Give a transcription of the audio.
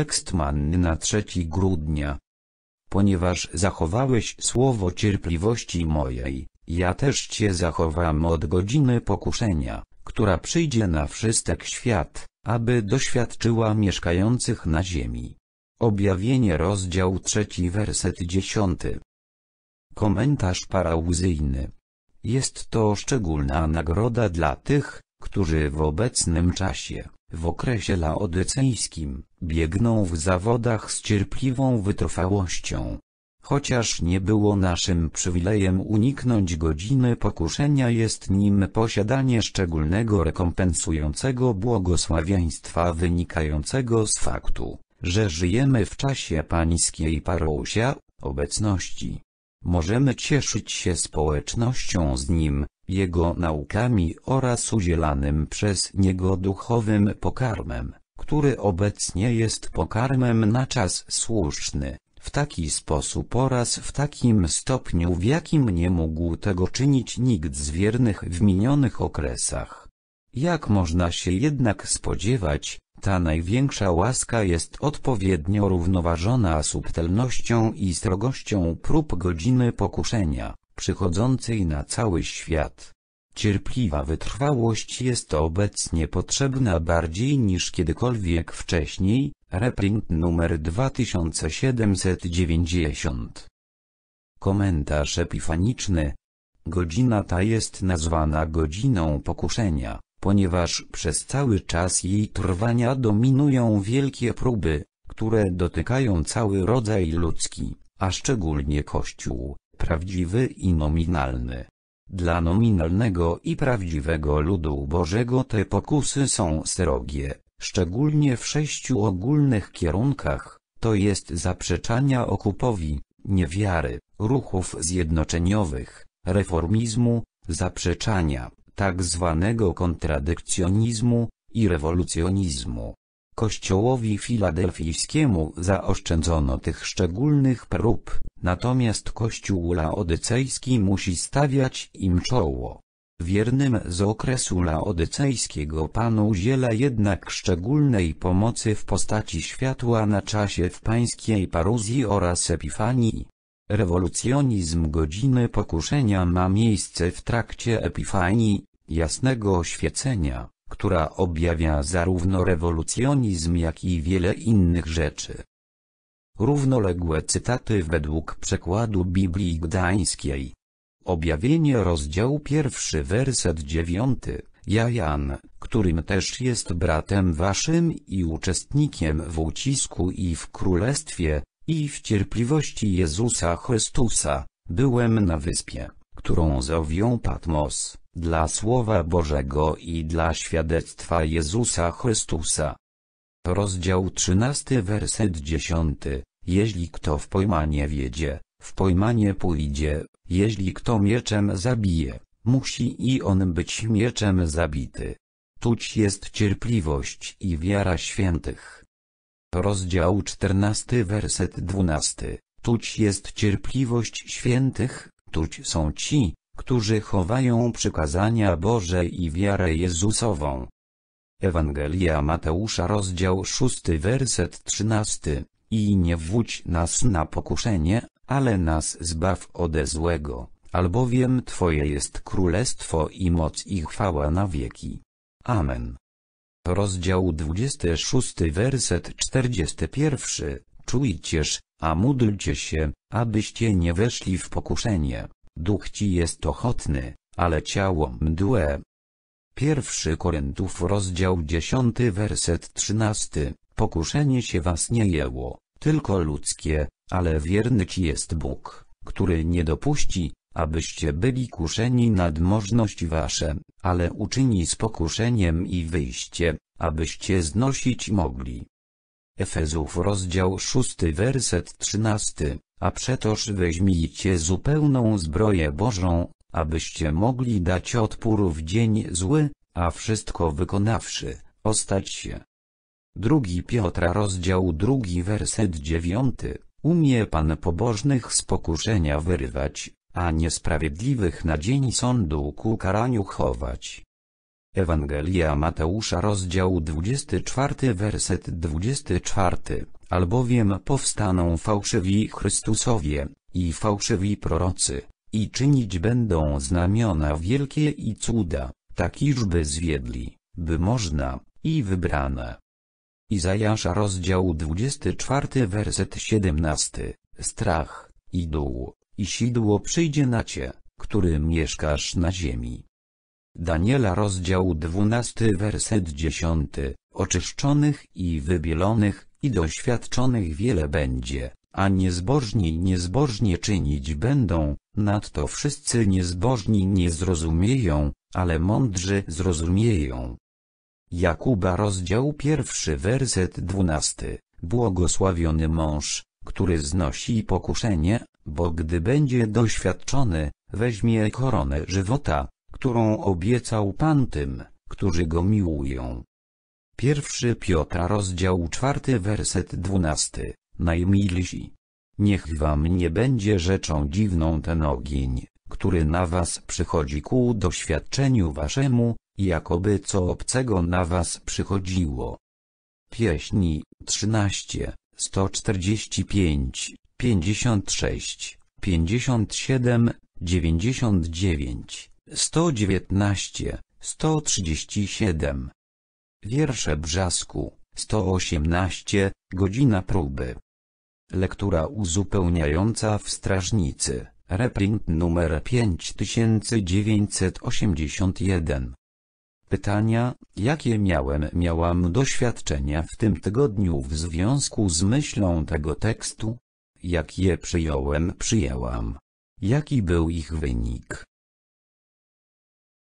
Tekst manny na 3 grudnia. Ponieważ zachowałeś słowo cierpliwości mojej, ja też cię zachowam od godziny pokuszenia, która przyjdzie na wszystek świat, aby doświadczyła mieszkających na ziemi. Objawienie rozdział 3 werset 10. Komentarz parauzyjny. Jest to szczególna nagroda dla tych, którzy w obecnym czasie w okresie laodycejskim, biegną w zawodach z cierpliwą wytrwałością. Chociaż nie było naszym przywilejem uniknąć godziny pokuszenia jest nim posiadanie szczególnego rekompensującego błogosławieństwa wynikającego z faktu, że żyjemy w czasie pańskiej parousia, obecności. Możemy cieszyć się społecznością z nim, jego naukami oraz udzielanym przez niego duchowym pokarmem, który obecnie jest pokarmem na czas słuszny, w taki sposób oraz w takim stopniu w jakim nie mógł tego czynić nikt z wiernych w minionych okresach. Jak można się jednak spodziewać, ta największa łaska jest odpowiednio równoważona subtelnością i strogością prób godziny pokuszenia przychodzącej na cały świat. Cierpliwa wytrwałość jest obecnie potrzebna bardziej niż kiedykolwiek wcześniej, reprint numer 2790. Komentarz epifaniczny. Godzina ta jest nazwana godziną pokuszenia, ponieważ przez cały czas jej trwania dominują wielkie próby, które dotykają cały rodzaj ludzki, a szczególnie Kościół prawdziwy i nominalny. Dla nominalnego i prawdziwego ludu Bożego te pokusy są srogie, szczególnie w sześciu ogólnych kierunkach, to jest zaprzeczania okupowi, niewiary, ruchów zjednoczeniowych, reformizmu, zaprzeczania, tak zwanego kontradykcjonizmu, i rewolucjonizmu. Kościołowi filadelfijskiemu zaoszczędzono tych szczególnych prób, natomiast kościół laodycejski musi stawiać im czoło. Wiernym z okresu laodycejskiego panu ziela jednak szczególnej pomocy w postaci światła na czasie w pańskiej paruzji oraz epifanii. Rewolucjonizm godziny pokuszenia ma miejsce w trakcie epifanii, jasnego oświecenia która objawia zarówno rewolucjonizm jak i wiele innych rzeczy. Równoległe cytaty według przekładu Biblii Gdańskiej. Objawienie rozdział pierwszy werset dziewiąty. Ja Jan, którym też jest bratem waszym i uczestnikiem w ucisku i w królestwie, i w cierpliwości Jezusa Chrystusa, byłem na wyspie którą zowią Patmos, dla Słowa Bożego i dla świadectwa Jezusa Chrystusa. Rozdział 13 werset 10 Jeśli kto w pojmanie wiedzie, w pojmanie pójdzie, jeśli kto mieczem zabije, musi i on być mieczem zabity. Tuć jest cierpliwość i wiara świętych. Rozdział 14 werset 12 Tuć jest cierpliwość świętych, Tuć są ci, którzy chowają przykazania Boże i wiarę Jezusową. Ewangelia Mateusza rozdział 6 werset 13 I nie wódź nas na pokuszenie, ale nas zbaw ode złego, albowiem Twoje jest królestwo i moc i chwała na wieki. Amen. Rozdział 26 werset 41 Czujcież, a módlcie się, abyście nie weszli w pokuszenie. Duch ci jest ochotny, ale ciało mdłe. Pierwszy Koryntów rozdział 10 werset 13 Pokuszenie się was nie jęło, tylko ludzkie, ale wierny ci jest Bóg, który nie dopuści, abyście byli kuszeni nad możności wasze, ale uczyni z pokuszeniem i wyjście, abyście znosić mogli. Efezów rozdział 6 werset 13, a przetoż weźmijcie zupełną zbroję Bożą, abyście mogli dać odpór w dzień zły, a wszystko wykonawszy, ostać się. Drugi Piotra rozdział drugi werset dziewiąty, umie Pan pobożnych z pokuszenia wyrwać, a niesprawiedliwych na dzień sądu ku karaniu chować. Ewangelia Mateusza rozdział 24 werset 24, albowiem powstaną fałszywi Chrystusowie, i fałszywi prorocy, i czynić będą znamiona wielkie i cuda, tak iżby zwiedli, by można, i wybrane. Izajasza rozdział 24 werset 17, strach, i dół, i sidło przyjdzie na cię, który mieszkasz na ziemi Daniela rozdział 12 werset 10, oczyszczonych i wybielonych, i doświadczonych wiele będzie, a niezbożni niezbożnie czynić będą, nadto wszyscy niezbożni nie zrozumieją, ale mądrzy zrozumieją. Jakuba rozdział pierwszy werset 12, błogosławiony mąż, który znosi pokuszenie, bo gdy będzie doświadczony, weźmie koronę żywota, którą obiecał Pan tym, którzy Go miłują. Pierwszy Piotra rozdział czwarty werset dwunasty, najmilsi. Niech wam nie będzie rzeczą dziwną ten ogień, który na was przychodzi ku doświadczeniu waszemu, jakoby co obcego na was przychodziło. Pieśni 13, 145, 56, 57, 99 119, 137. Wiersze Brzasku, 118, godzina próby. Lektura uzupełniająca w Strażnicy, reprint numer 5981. Pytania, jakie miałem miałam doświadczenia w tym tygodniu w związku z myślą tego tekstu? Jak je przyjąłem przyjęłam? Jaki był ich wynik?